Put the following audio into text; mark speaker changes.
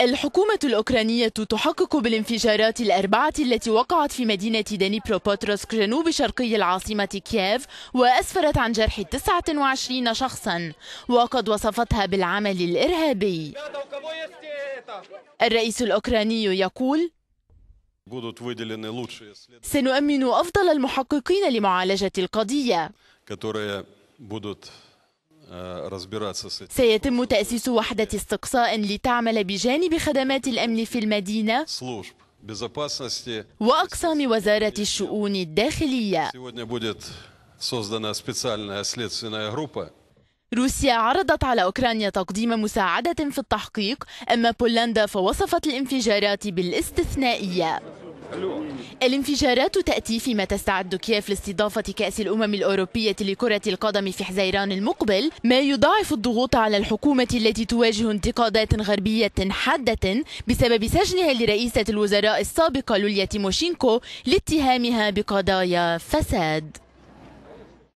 Speaker 1: الحكومة الأوكرانية تحقق بالانفجارات الأربعة التي وقعت في مدينة بوتروسك جنوب شرقي العاصمة كييف وأسفرت عن جرح 29 شخصا وقد وصفتها بالعمل الإرهابي الرئيس الأوكراني يقول سنؤمن أفضل المحققين لمعالجة القضية آه، سيتم تأسيس وحدة استقصاء لتعمل بجانب خدمات الأمن في المدينة وأقسام وزارة الشؤون الداخلية روسيا عرضت على أوكرانيا تقديم مساعدة في التحقيق أما بولندا فوصفت الانفجارات بالاستثنائية الانفجارات تأتي فيما تستعد كييف لاستضافة كأس الأمم الأوروبية لكرة القدم في حزيران المقبل ما يضاعف الضغوط على الحكومة التي تواجه انتقادات غربية حادة بسبب سجنها لرئيسة الوزراء السابقة لوليا تيموشينكو لاتهامها بقضايا فساد